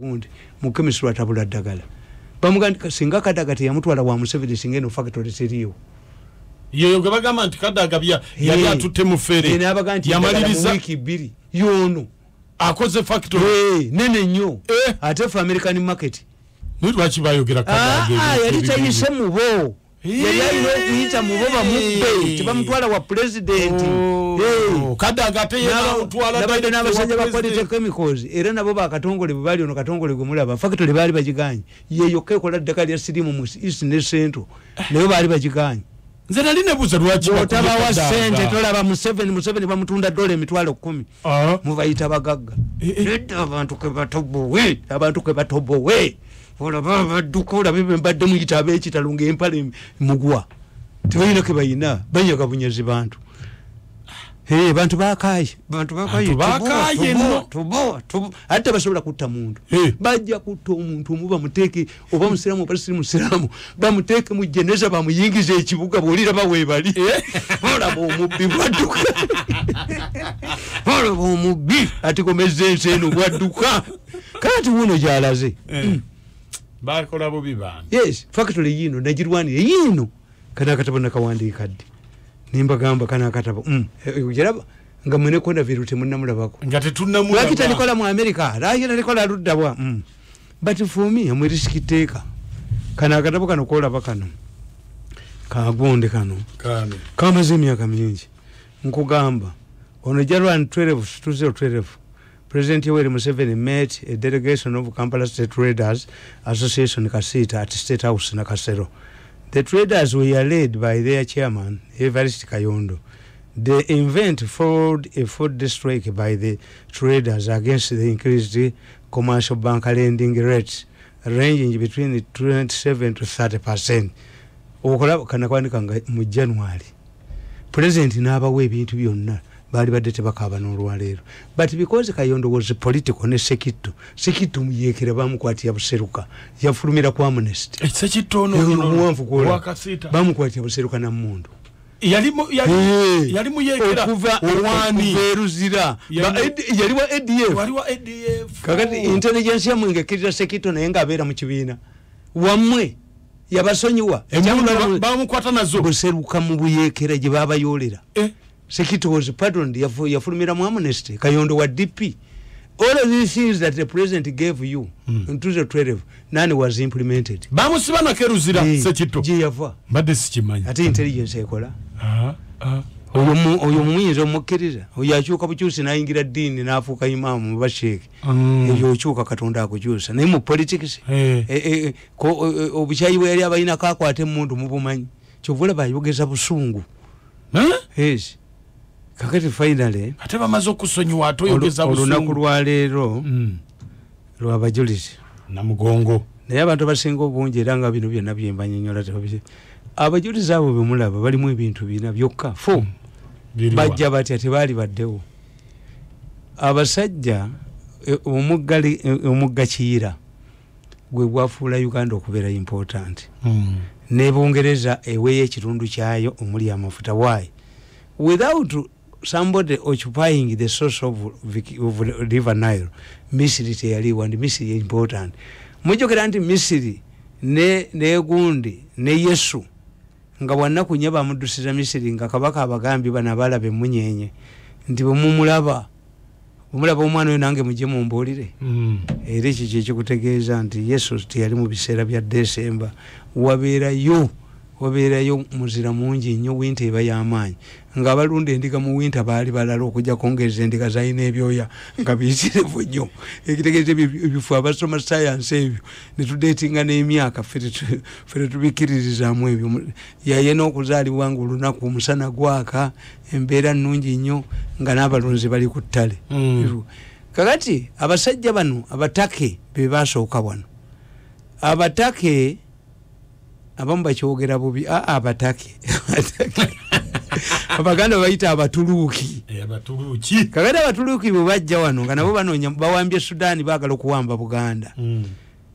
gundi mukemisi lwatabula ddagala bamugandisinga kadaga teyamutwala wa museveni singa eno factory siriyo yeyo ge bagamba nti kadaga yali atutte muferenabagaiwiiki bbiri yono akoze factor nene nnyo eh? ate fe american market nlwaki bayogera ah, yali tayise mubo yeyalina okuyita mubo bamubbe tebamutwala wa pulezidenti oh. nabadde n'abasajja ba qualite chemicals era nabo bakatongole bwe bali ono katongole gwe mulaba fakitole baali bagiganye yeyokka ekola eddagala lya sirimu mu east ne central nayo baali bagiganye nze nali nebuuza lwakiotabawa sente tolaba museveni museveni bamutunda dola emitwalo kumi ah. mubayita bagagga eh, eh. nedda abantu kebatobowe abantu kwebatobowe olaba abadduka olaba ebembadde muyita abekitalo ngaempala mugwa tebayina kebayina banyaga bunyezi bantu bantu bakaye bantubakayeate basobola kutta muntu bajja kutta omuntu omuba muteeke oba musiramu oba siri musiramu bamuteeke mujeneza bamuyingiza ekibuga bolira bawebali olaba omubbi bwadduka olaba omubbi atikomeza ensi eno bwadduka kati wuno gyalaze eh. bakola bubi bange yes factory yino nagirwanire yino kanakatabonakawandiikadde nembagamba kana akatabo geraba mm. eh, eh, nga mwene virute konaviru temunamulabako nga tetunamulaba lwaki talikola mu nikola ruda wa mm. but for me ya amwerisikiteeka kana akatabo kano kolaba kano kagonde kano kama kamaze emyaka mingi nkugamba ono january 12 2012 President Yoweri Museveni met a delegation of Kampala State Traders Association Kasita at State House Kasero. The traders were led by their chairman, Evarist Kayondo. They event followed a food strike by the traders against the increased commercial bank lending rates ranging between 27 to 30 percent. Okulaba January. President to be byonna. bali badde tebakaba nolwaleero but because kayondo was political ne sekitto sekitto muyekere bamukwatira buseruka yafulumira ku amnestybamukwatira eh, buseruka namundu okuvaeruzira yaliwa adfkakati intelligensi yamwe ngekirira sekitto naye ngaabeera mu kibiina wamwe yabasonyiwa buseruka mu buyekera gye babayolera eh? Sekiti was pardoned yafulumiramu amnesty kayondo wa dp all of these things that the president gave you mm. in 2012 none was implemented bamusiba nakeruzira sekito giyava mbadde sikimanyi ati intelligence ekola ah, ah. oyo omuyinza omukkiriza oyo akyuka bukyusi nayingira ddiini n'afuuka imaamu mubasheeke hmm. eyo okyuka katonda akukyusa naye mu politics eh. Eh, eh, obukyayi bwe yali abalina kakwata emundu mubumanyi kyovulaba ayogeza busungu yes kakati fainale ate bamaze okusonyiwa ate oyogeza olunaku lwaleero mm. lwabajulizi namugongo naye abantu abasinga obungi era nga bino byonna byembanyonyola abajulizi abo bemulaba balimu ebintu bina byokka fo mm. bajja batya tebaali baddewo abasajja e, omugga e, kiyira gwe gwafuula uganda okubeera important mm. nebongereza eweeyo ekitundu kyayo omuli amafuta wy without somebody occupying the source of, of river nile misiri teyaliwa ndi misiri important mujukira nti misiri negundi ne, ne yesu nga bwanaku nye bamudusiza misiri nga kabaka abagambi bana balaba emunyenye nti bwemumulaba omulaba omwana oyo nange muje mumbulire mm. era ekyo kyekikutegeeza nti yesu teyali mu biseera bya desemba wabeerayo wabeerayo muzira mungi nnyo winta eba y'amaanyi ngaabalunda endiga mu winta baali balala okujja kwongereza endiga zalina ebyoya nga biyisirevu nnyo ekitegeeza ebifo abasoma sayansi ebyo ne tudeetinga n'emyaka ffe tetubikiririzaamu ebyo yaye n'okuzaalibwa nga olunaku omusana gwaka embeera nnungi nnyo nga n'abalunzi bali ku ttale mm. kakati abasajja bano abatake be baasooka wano abatake abamu bakyogera bubi aa ah, abatake ah, abaganda bayita abatuluuki kakati eh, abatuluuki bwebajja wano nga nabo banoonya bawambye sudaani baagala okuwamba buganda hmm.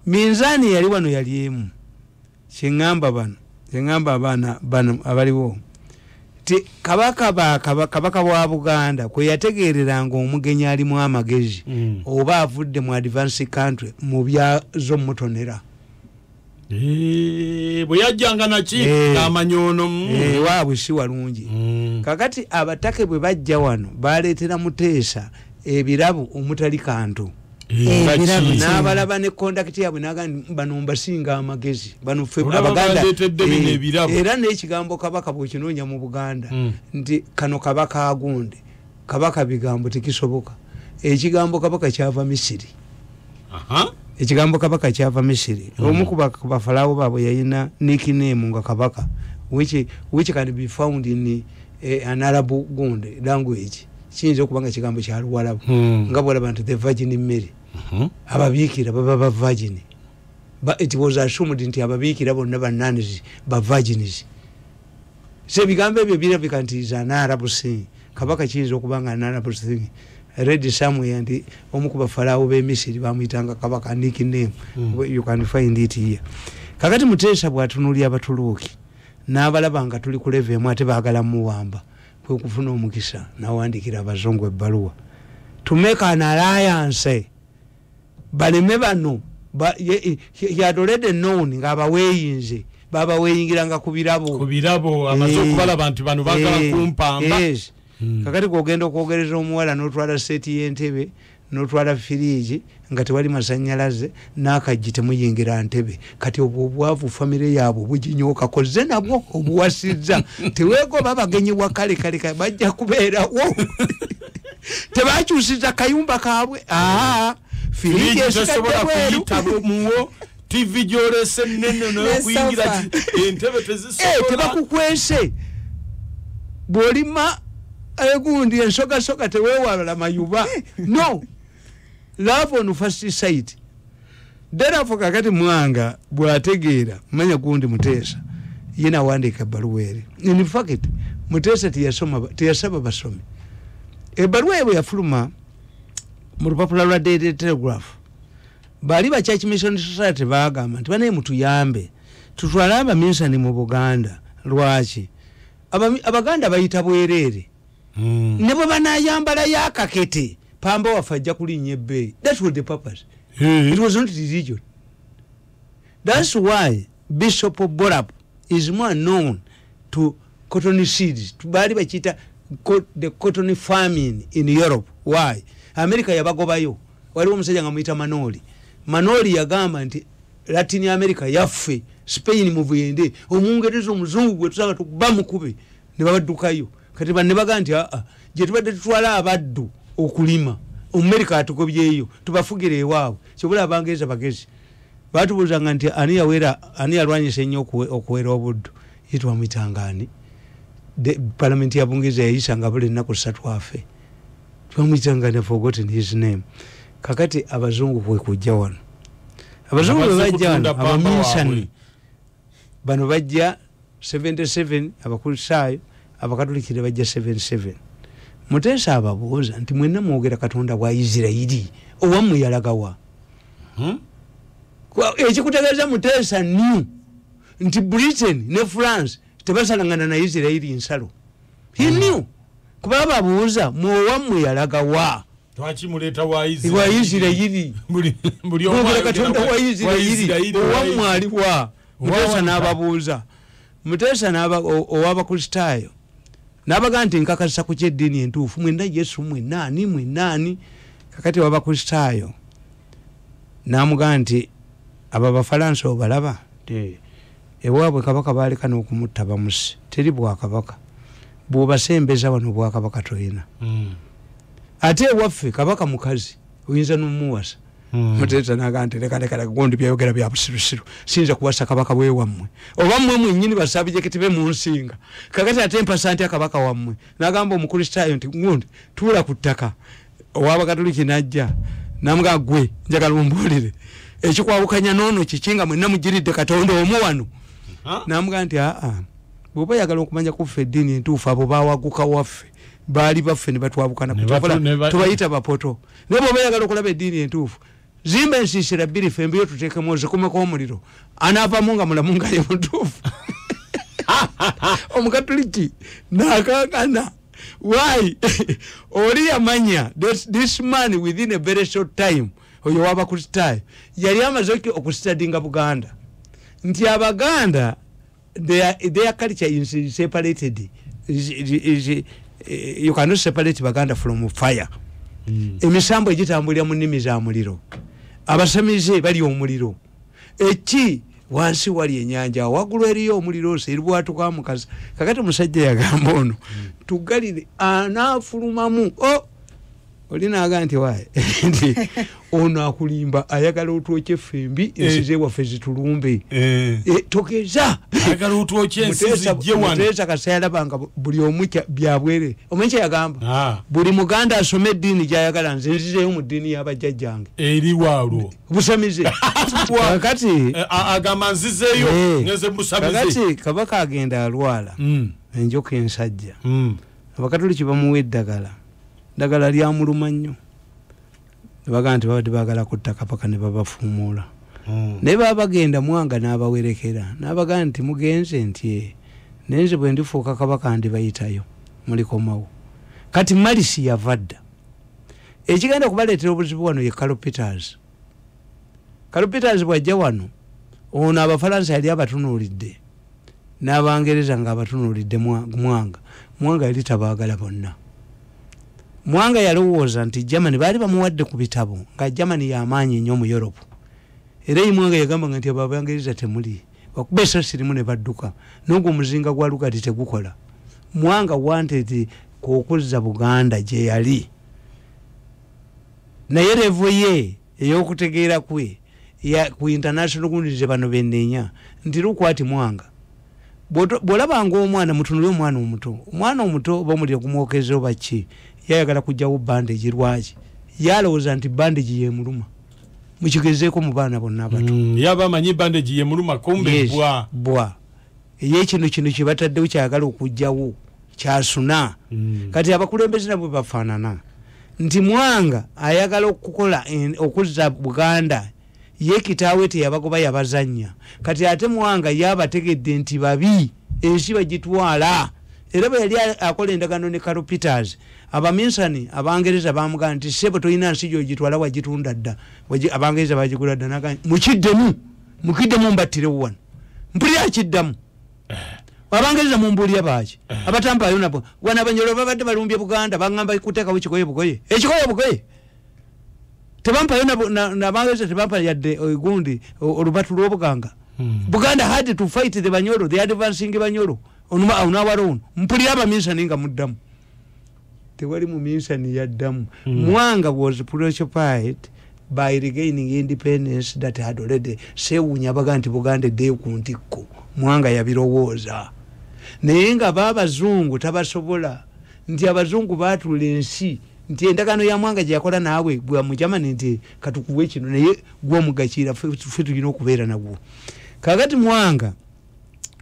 minzaani yali wano yali emu kyeŋŋamba bano kyeŋŋamba abaana bano abaliwo ti kabaka kabaka bwa buganda kwe yategereranga omugenyi alimu amagezi hmm. oba avudde mu advance country mu byazo mutonera mm. Eh, bwe yajjanga naki eh. amanyi ono eh, waabwe si walungi mm. kakati abatake bwe bajja wano baleetera muteesa ebirabu omutali kantu nabalaba nekondakit yabwe bano mbasinga amagezi era nekigambo kabaka bwekinonya mu buganda mm. nti kano kabaka agunde kabaka bigambo tekisoboka ekigambo kabaka kyava misiri ekigambo kabaka kyava misiri mm. omu kubafalawo babwe yayina nikinemu nga kabaka which can be found in uh, an arab gund language kiyinza okuba nga kigambo kyaluwalabu mm. nga bwalaba nti the virgin mary mm-hmm. ababiikira baba ba virgin it was assumed nti ababiikira bonna bananis ba virgins so ebigambo ebyo birabika nti is an arab sing kabaka kiyinza okuba nga an arab sing red samuyand omukubafalawo bemisiri bamwitanga kabaka nikinemuyukanfindtiye mm. kakati mutesa bwatunulya abatuluuki nabalaba nga tuli kuleva emu ate bagala muwamba kwekufuna omukisa nawandikira abazungu ebaluwa tumekan alayanse baleme bano yadoledenoni ngaabaweyinze babaweyingiranga kubirabo kubirabo amaze eh. okubalaba nti bano bagala eh. kumpamba Hmm. kakati kwogenda okwogereza omuwala notwala seeti yentebe notwala firigi nga tewali masanyalaze nakaji temuyingira ntebe kati obwo obwavu famire yabwe buginyoka koze nabwo obuwasiza tewegoba bagenyibwa kale kale bajja kubeerawo tebakyusiza kayumba kabwe aa firigi esigaddebweru tv gyolese nene nokuyingira entebe tezisobola eh, tebakukwese bwolima ayegundi ensogasoga tewewalala mayuba eh. no love on first sight therefore kakati mwanga bwategeera manya gundi mutesa yena awandiika ebbaluwa eri in fact muteesa teyasaba basomi e eyo bwe yafuluma mu lupapula lwa daily telegraph baali ba church mission society bagamba nti banaye mutuyambe tutwale abaminsani mu buganda lwaki abaganda bayita bwerere Mm. ne bwe banayambala yakakete pamba waffe ajja kulinnya ebbeeyi that was the purpose mm. it was not religion that's why bishop borap is more known to cotton seeds baali bakiyita the cotton farming in europe why america yabagobayo waliwo omusajja nga muyita manoli manooli yagamba nti latin america yaffe spain muvuyende omungereza omuzungu gwe tusaga tuba mukube ne babaddukayo kati banebaga nti aa ah, ah, gyetubadde tutwala abaddu okulima omumerika atugobyeyo tubafugire ewaabwe kyobula abangeza bagezi batubuuzanga nti ani yawera ani yalwanyisa ennyo okuwera obuddu yetwamuyitanga ani palamenti ya bungeza yayisanga buli ennaku satwafe twamuyitanga ni forgotten his name kakati abazungu kwekujja wano abazungu bebajja wano abaminsani bano bajja 77 abakulisaayo abakatuliki tebajja 77 mutensa ababuuza nti mwenna mwogera katonda wa isirairi owammwe yalagawa hmm? ekikutegeeza mutensa new nti britain ne france tebasalangana na isirairi nsalo he new kubaa babuuza mwowammwe yalagawa wairairiwamwaliwa mutesa nababuuza mutesa owabakristaayo nabagaa nti nkakasa ku kyeddiini entuufu mwenna yesu mwenaani mwenaani kakati babakristaayo namugaa nti aba bafalansa obalaba ewaabwe kabaka baaleka n'okumutta bamusi teri bwakabaka bwobasembeza wano obwakabaka toyina mm. ate ewaffe kabaka mukazi oyinza nomuwasa Hmm. muteeza naga nti lekalekalagondi byayogera bya busirusiru siyinza kubasa kabaka bwewammwe oba mmwe mwenyini basaabi gyekitibe mu nsinga kakati ate mpasa ntya kabaka wammwe nagamba omukristaayo nti gundi tuula ku ttaka owabakatoliki najja namuga gwe njagala ombuulire ekikwawukanya noono kiki nga mwenna mugiridde katonda omu wano namuga nti aa bweoba yagala okumanya kuffe eddiini entuufu abo bawaguka waffe baali baffe nebatwabukana tubayita bapoto naye bweoba yagala okulaba eddiini entuufu zimba ensisira bbiri fembe yo tuteekemu ozikumeko omuliro anaavamu nga mulamu nga ye mutuufu omukatoliki nakakana why oli yamanya this, this man within a very short time oyo wabakrisitaayo yali amaze okustadinga buganda nti abaganda their, their culture is separated eh, you cannot separate baganda from fire hmm. emisambo egitambulira mu nnimi za muliro abasamize bali omuliro eki wansi wali enyanja awagulu eriyo omuliro seri bwatukamukazi kakati musajja yagamba ono hmm. tugalire anafulumamu oh, olinaga nti waye nti ono akulimba ayagala otwoke fembi eh. ensi zewaffe zitulumbe tokezamuteesa kasayala banga buli omuka byabwere omanyikya yagamba ah. buli muganda asoma eddiini gyayagala nze nzizeyo mu ddiini yabajjajjange eriwaalwo busamizeakati eh, eh. kabaka agenda alwala hmm. enjoka ensajja hmm. abakatoliki bamuwa eddagala ddagala lyamuluma nnyo nebagaa nti babadde bagala kuttakapaka ne babafuumuula hmm. naye babagenda mwanga n'abawerekera nabagaa nti mugenze nti eh, nenze bwe ndifuuka kabaka ndibayitayo mulikomawo kati malisi yava dda ekigenda kubaleetera obuzibu wano ye calopeters calopeters bwajja wano ono abafalansa yali abatunuulidde n'abangereza nga abatunuulidde mwanga mwanga yali tabaagala bonna mwanga yalowooza nti germani baali bamuwadde ku bitabo nga germani yamaanyi nnyo mu europe era eimwanga yagambanga nti ababangiriza temuli wakuba esasirimu ne badduka nogwo omuzinga gwa lugali tegukola mwanga wanted kwokuzza buganda gye yali naye revo ye ey'okutegeera kwe ku international gundirize bano benenya nti lukwati mwanga bwolabanga omwana mutunule omwana omuto omwana omuto oba muli ogumwokezeo baki yayagala kujjawo bandagi lwaki yalowooza nti bandagi yemuluma mukigezeeko mubaana bonna abatbwa mm, eyekino kino kyebataddewo kyayagala okujjawo kyasuna mm. kati abakulembeze nabwe bafaanana nti mwanga ayagala okukola okuzza buganda ye kitaawe teyabagoba yabazanya kati ate mwanga yabategedde nti babi ensi bagitwala era bwe yali akola endagaano ne caropeters abaminsani abangereza bamugaa nti sebo tolina nsi gyogitwala wagitunda dda abangereza bagigula dda nagaa mukiddemu mukiddemu mbattirewo wano mpulira akiddamu eh. abangereza mumbuulira baaki eh. abatambayo nabo wano abanyolo babadde balumbye buganda baamba kuteekawo ekikoye bugoye ekikoye eh, bugoye tebampayo nabangereza tebampayo yadde gundi olubatu lwobuganga hmm. buganda had to fight the banyolo the advancing banyolo onawalo ono mpulira abaminsani nga muddamu tewali muminsani yaddamu hmm. mwanga was preoccupied by regaining independence that had already sewunya abaga nti buganda eddeyo ku ntikko mwanga yabirowooza naye nga baabazungu tabasobola nti abazungu baatula ensi nti endagaano ya mwanga gyeyakola naawe gwamujamani nti katukuwe kino naye gwomugakiira fe tulina okubeera nagwo kakati mwanga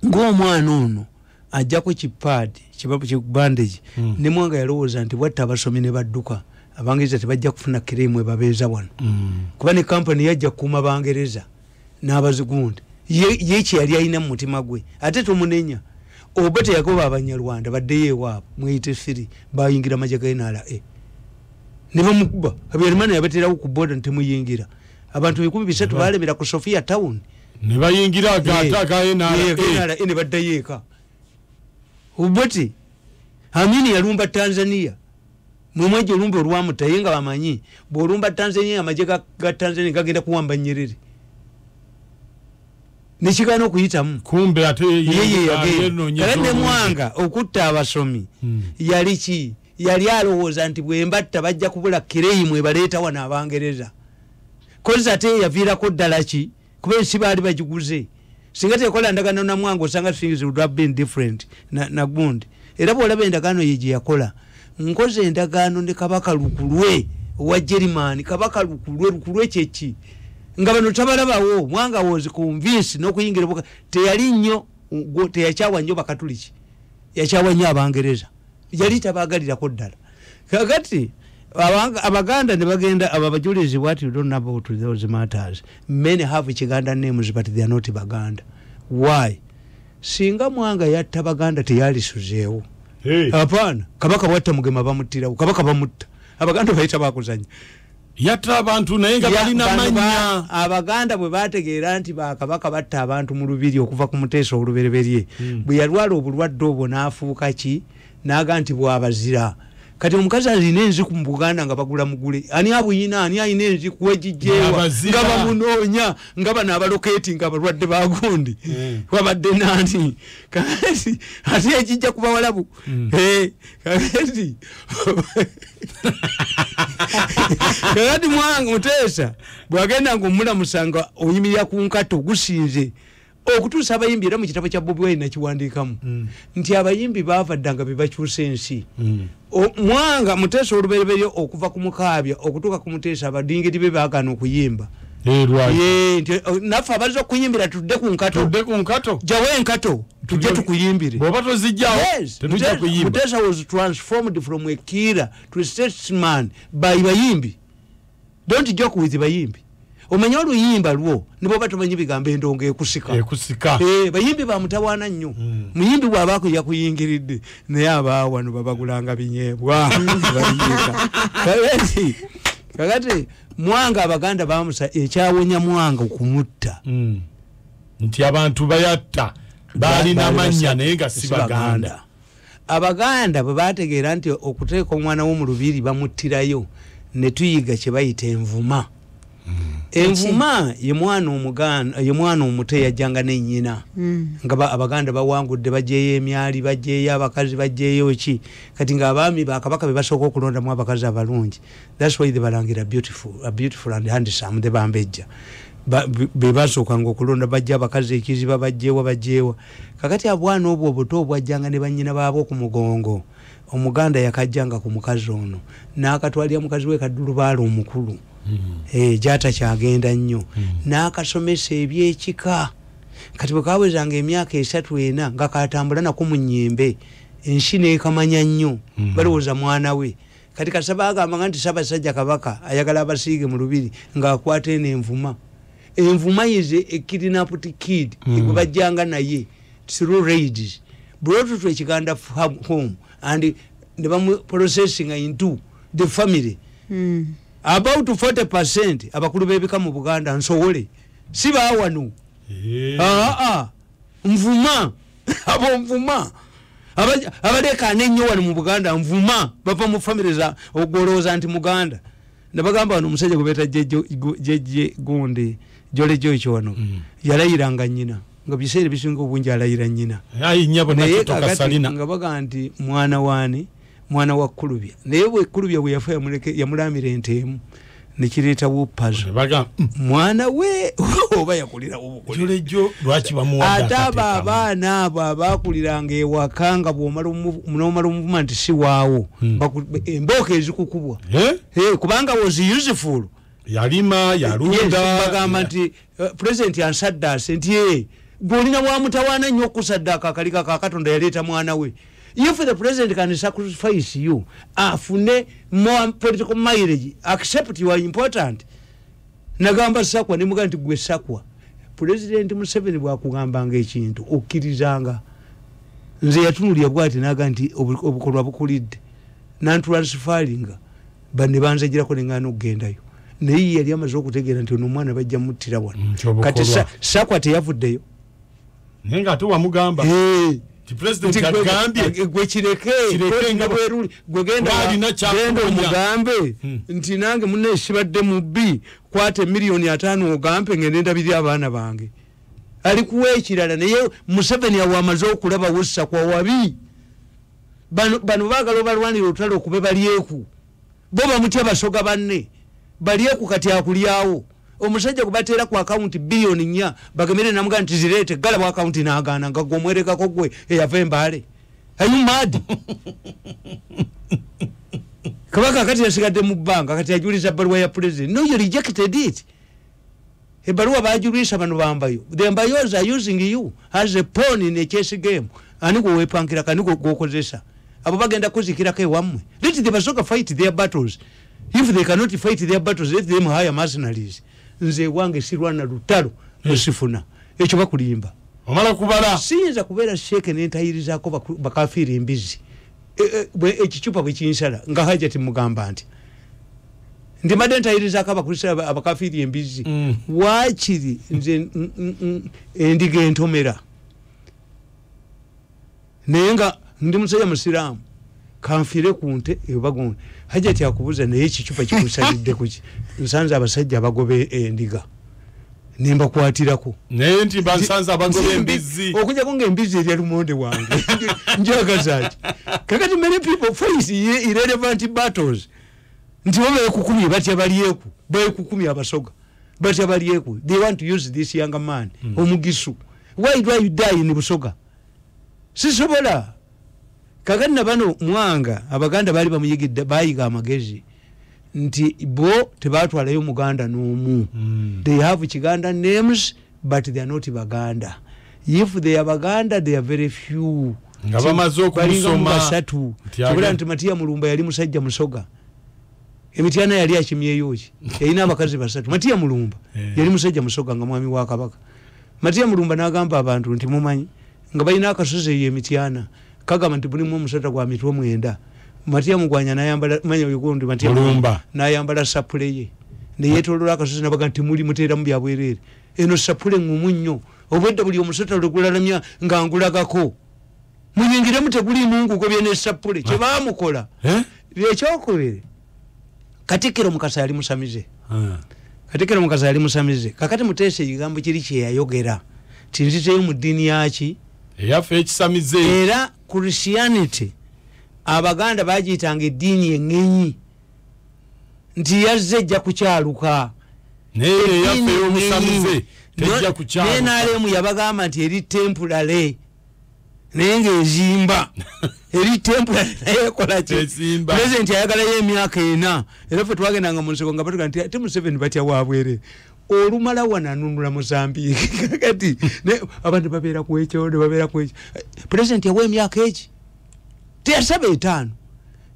ngaomwana ono ajako kipad kibabandage mm. ne mwanga yalowooza nti watta abasomi ne badduka abangereza tebajja kufuna kirimu ebabeeza wano mm. kuba ne kampani yajja kukuuma bangereza n'abazigundi yekye yali alina mu mutima gwe ate tomunenya oba teyagoba abanyarwanda baddeyo ewaabo mweite firi bayingira amajja ga nra e. ne bamukuba abyarimana yabateerawo ku boda ntimuyingira abantu bikumi bisatu balemera ku sofia town ne bayingira agate aga nra e. e. e. e. e. e. e. e. nebaddeyo eka ubuti amini yalumba tanzania mwemweje olumba olwamuta ye nga bamanyi bwolumba tanzania amaje ga tanzania gagenda kuwamba nyerere nekigana okuyitamu kumbeyeyeyagera ne mwanga okutta abasomi hmm. yaliki yali alowooza nti bwembatta bajja kubula kireyi mwebaleeta wano abangereza kozi ate yaviirako ddala ki kuba ensi baali bagiguze singa tekola ndagaano namwanga osanga things would have been different nagundi era bwolaba endagaano ye gyeyakola nkoze endagaano ne kabaka lukulwe owa gerimaani kabaka lukulwe lukulwe kyeki nga bano tabalabawo mwanga wozi convince n'okuyingira buka teyali nnyo teyakyawa nnyo bakatuliki yakyawa nnyo abangereza yali tabaagalirako ddala kakati abaganda nibagenda abajulizi what you don't know about those matters many have kiganda names but they are not baganda why singa mwanga yatta baganda teyalisuzeewo apaana kabaka bwatta mugema bamuttirawo kabaka bamutta abaganda bayita bakuzanya yatta abantu naye nga balina manya abaganda bwe bategeera nti bakabaka batta abantu mu lubiri okuva ku muteesa olubereberye hmm. bwe yalwala obulwadde obwo n'afuuka ki naaga nti bwabazira kati omukazi alina enzi ku buganda nga bagula mugule ani abuyina ani alina enzi kuwegijewa nga bamunoonya nga bano abaloketi nga balwadde bagundi mm. wabadde nani kati ati ejijja ku bawalabu mm. kati kakati mwanga muteesa bwagenda ngaomulamusanga oyimirira ku nkato gusinze okutuusa abayimbi era mu kitabo kya bobi wine nakiwandiikamu mm. nti abayimbi baavaddanga bebakyusa ensi mm. mwanga muteesa olubereberye okuva ku mukaabya okutuuka ku muteesa abadingiri be baagaana okuyimba eh, naffe abaza okuyimbira tudde ku nkato jawe enkato tujje tukuyimbiremuteesa was transformed from akira to a statesman by bayimbi don't joke with bayimbi omanye oluyimba lwo nibwoba tomanyi bigambo endongo ekusika eh, bayimbi bamutawana nnyo hmm. muyimbi bwabaku yakuyingiridde naye abawano babagulanga binyebwa kakati mwanga abaganda bamusa ekyawonya mwanga okumutta hmm. nti abantu bayatta balina manya naye nga sibaganda abaganda bwebategeera nti okuteeka omwana womulubiri bamuttirayo netuyiga kyebayita envuma envuma yemwana omuto eyajjanga nenyina hmm. nga abaganda bawangudde bajeyo emyali bajeyo abakazi bajeyo ki kati nga abaami bakabaka bebasooka okulondamu abakazi abalungi thats why the balangira beautiful and handsom the bambejja bebasookanga okulonda bajja abakazi ekiziba bajewa bajewa kakati abwana obwo obuto obwajjanga ne banyina baabo ku mugongo omuganda yakajjanga ku mukazi ono n'akatwalira mukazi we kadulubaala omukulu Hmm. Eh, jatakyagenda nnyo hmm. nakasomesa ebyekika kati bwekawezanga emyaka esatu ena nga katambula naku munyembe ensi nekamanya nnyo hmm. balowooza mwana we kati kasaba agambanga nti sabasajja kabaka ayagala abasiige mu lubiri ngaakwata eno envuma envuma yize ekidinapt kid ebwebajjanga naye trrads brotutw ekiganda home and nebamu processing into the family about 40 percent abakulu b'ebika mu buganda nsowole si baawanu aa eh. yeah. ah, nvuma abo nvuma abadekana ennyo wano mu buganda nvuma bava mu famireza ogolooza nti muganda nabagamba wano omusajja gubeeta jjejje gundi jolejo ekyo wano hmm. yalayiranga nnyina nga biseera bisinga obungi alayira nnyinanaye agati nga baga nti mwana waani mwana wa kulubya naye bwe kulubya bwe yafa yamulamira enteemu nekireeta wopaza mm. mwana we oba yakulirawoate abo abaana abo abakuliranga ewaka nga bwnomala omuvuma nti siwaawo mm. embooka ezikukubwa kubanga woziusiful yalima yalundabagamba nti uh, president ansaddase nti gweolina wamutawaana nnyo okusaddaka akalika kakatonda yaleeta mwana we if the president can sacrifice you afune more political mileage accept you are important nagamba sakwa nimuga nti gwe sakwa president museveni bwakugambanga ekintu okkirizanga nze yatunulira gwati naga nti obukolwa bukulidde nantransfaringa bane banzagirako neŋgana okugendayo naye yali amaze okutegeera nti onoomwana bajja mutira wano kati sakwa teyavuddeyo naye ngaate wamugamba gwegendaomugambe hmm. nti nange muna ekibadde mubbi kwata emiliyoni ataano ogambe ngende ndabiri abaana bange alikuwa ekirala naye museveni awo amaze okulaba wesa kwa wabi bano bagala obalwanira otutala okube balyeku bo bamutya basoga banne balyeku kati akulyawo omusajja kubateera ku akawunti biliyoni nya bagemere namugaa nti zireete galabo akawunti nagaana nga gwe omwerekako gwe eyava embaale ayumadi kabaka kati yasigadde mu bbanga kati yajuliza baluwa ya president no you rejected it ebaluwa bajulisa bano bambayo the mbayos are using you as a pawn in a chess game ani gwewepankira kani gwokozesa abo bagenda kuzikirako ewammwe let the basoka fight their battles if they cannot fight their battles let them hire mercenaries nze wange sirwana lutalo nsifuna hmm. ekyo bakulimba siyinza kubeera sheeke nentayirizako bakafiira embizi e, e, ekicupa bwekinsala nga haja timugamba nti ndi madde ntayirizako abakristaa abakafiiri embizi hmm. waakiri nze endiga entomera naye nga ndi musajja musiraamu kanfire ku nte ebagunda hajja tyakubuza naye kicupa kikusalidde kuki nsanze abasajja abagobe eh, endiga nembakwatirako naye nti bansanze abagobe embizi okujako ngaembizi erya lumonde wange njagaza ki kakati many people face irrelevant battles nti babeekukumye batya balyeku bekukumye abasoga batya balyeku they want to use this young man hmm. omugisu why do you die in busoga sisobola kakati nabano mwanga abaganda bali bamuyigidde bayiga amagezi nti bo tebatwalayo muganda nomu mm. they have kiganda names but they are not baganda if they are baganda they are very few nga bamaze okumusomabasatu kibula nti matiya mulumba yali musajja musoga emityana yali akimyeyoki yalina abakazi basatu matiya mulumba eh. yali musajja musoga nga mwami wakabaka matiya mulumba nagamba abantu nti mumanyi nga balina akasozi eyo emityana kagamba nti bulimu omusata gwa mitwe mwenda matyamu gwanya nayambala manya yugundi matyamulumba nayambala sapule ye neyetolola akasozi nabaga nti muli muteeramu byabwerere eno sapule ngumu nnyo obwedda buli omusata lwegulalamya nga ngulagako muyingiremu teguli mungugo byenesapule kyebamukola ah. eh? ekyokubiri katikiro mukasa yali musamize ah. katikiro mukasa yali musamize kakati muteesa ekigambo kiri kyeyayogera tinziteyo mu ddiini yaki eyaffe ekisamize era christianity abaganda bagiyitanga eddiini eŋŋenyi nti yazze ejja kukyaluka naye naleemu yabagamba nti eri tempulale naye ngaezimba eri tempulale naye ekola ki pulezidenti ayagalayo emyaka ena era fe twagendanga mu nsego nga batugaa nti ate museveni batya wabwere olumala wananunula mozambique kati abantu babeera kwekyo nebabeera kwekyo president yawa emyaka eki teyasaba etaano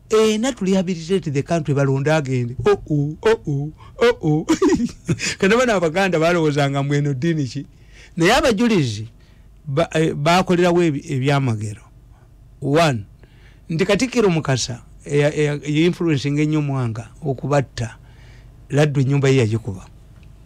ena tulihabilite ti the country balonde agende oh, oh, oh, kanabana abaganda balowoozanga mweno ddini ki naye abajulizi bakolerawo eh, ebyamagero one nti katikiro mukasa influencing enyo omwanga okubatta laddu enyumba ye yagikuba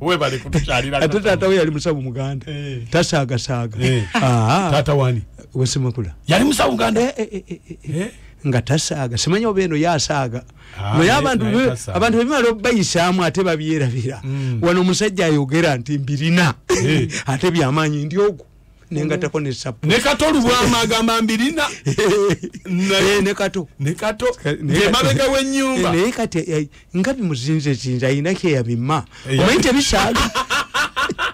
we bali kutushalira ate tata we yali musabu muganda hey. Eh. tasaga saga hey. Eh. ah tata wani wesimakula yali musabu muganda eh, eh, eh, eh. Hey. Eh. nga tasaga simanyi oba eno yasaaga naye ah, abantu bebimala obayisaamu ate babyerabira mm. wano omusajja ayogera nti mbirina hey. ate byamaanyi ndi ogwo nengatako ne sapu nekato lubwamagamba mbirina eh, nekato nekato emabega wenyumba eh, naye kati eh, ngabi muzinze cinza ayinakeyabima omanyi tebisaala